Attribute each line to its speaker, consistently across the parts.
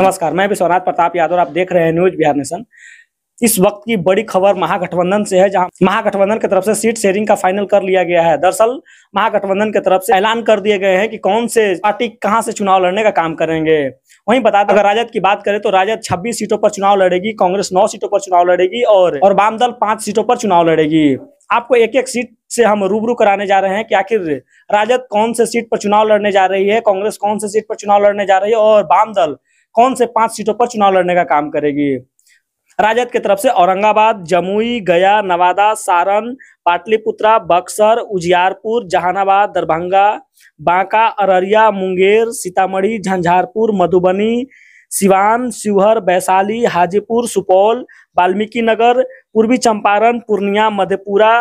Speaker 1: नमस्कार मैं विश्वनाथ प्रताप यादव आप देख रहे हैं न्यूज बिहार नेशन इस वक्त की बड़ी खबर महागठबंधन से है जहां महागठबंधन की तरफ से सीट शेयरिंग का फाइनल कर लिया गया है दरअसल महागठबंधन की तरफ से ऐलान कर दिए गए हैं कि कौन से पार्टी कहां से चुनाव लड़ने का काम करेंगे वहीं बता दें अगर राजद की बात करें तो राजद 26 सीटों पर चुनाव लड़ेगी कांग्रेस नौ सीटों पर चुनाव लड़ेगी और और वाम दल पांच सीटों पर चुनाव लड़ेगी आपको एक एक सीट से हम रूबरू कराने जा रहे हैं कि आखिर राजद कौन से सीट पर चुनाव लड़ने जा रही है कांग्रेस कौन से सीट पर चुनाव लड़ने जा रही है और वाम दल कौन से पांच सीटों पर चुनाव लड़ने का काम करेगी राजद की तरफ से औरंगाबाद जमुई गया नवादा सारण पाटलिपुत्रा बक्सर उजियारपुर जहानाबाद दरभंगा बांका अररिया मुंगेर सीतामढ़ी झंझारपुर मधुबनी सिवान शिवहर वैशाली हाजीपुर सुपौल वाल्मीकि नगर पूर्वी चंपारण पूर्णिया मधेपुरा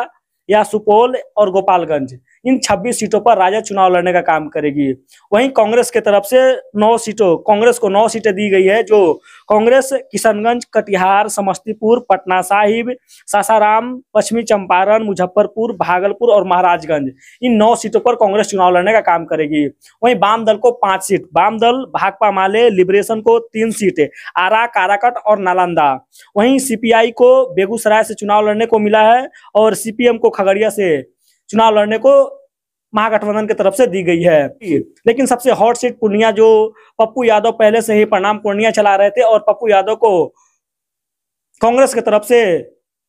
Speaker 1: या सुपौल और गोपालगंज इन 26 सीटों पर राजद चुनाव लड़ने का काम करेगी वहीं कांग्रेस की तरफ से नौ सीटों कांग्रेस को नौ सीटें दी गई है जो कांग्रेस किशनगंज कटिहार समस्तीपुर पटना साहिब सासाराम पश्चिमी चंपारण मुजफ्फरपुर भागलपुर और महाराजगंज इन नौ सीटों पर कांग्रेस चुनाव लड़ने का काम करेगी वहीं वाम दल को पांच सीट वाम दल भाकपा माले लिबरेशन को तीन सीट आरा काराकट और नालंदा वहीं सीपीआई को बेगूसराय से चुनाव लड़ने को मिला है और सीपीएम को खगड़िया से चुनाव लड़ने को महागठबंधन की तरफ से दी गई है लेकिन सबसे हॉट सीट पूर्णिया जो पप्पू यादव पहले से ही प्रणाम पूर्णिया चला रहे थे और पप्पू यादव को कांग्रेस की तरफ से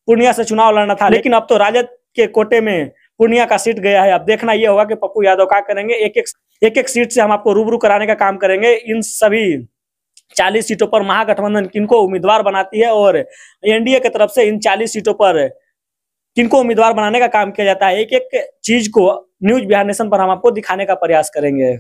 Speaker 1: पूर्णिया से चुनाव लड़ना था लेकिन अब तो राजद के कोटे में पूर्णिया का सीट गया है अब देखना यह होगा कि पप्पू यादव क्या करेंगे एक एक एक एक सीट से हम आपको रूबरू कराने का काम करेंगे इन सभी चालीस सीटों पर महागठबंधन किनको उम्मीदवार बनाती है और एनडीए की तरफ से इन चालीस सीटों पर किनको उम्मीदवार बनाने का काम किया जाता है एक एक चीज को न्यूज बिहार नेशन पर हम आपको दिखाने का प्रयास करेंगे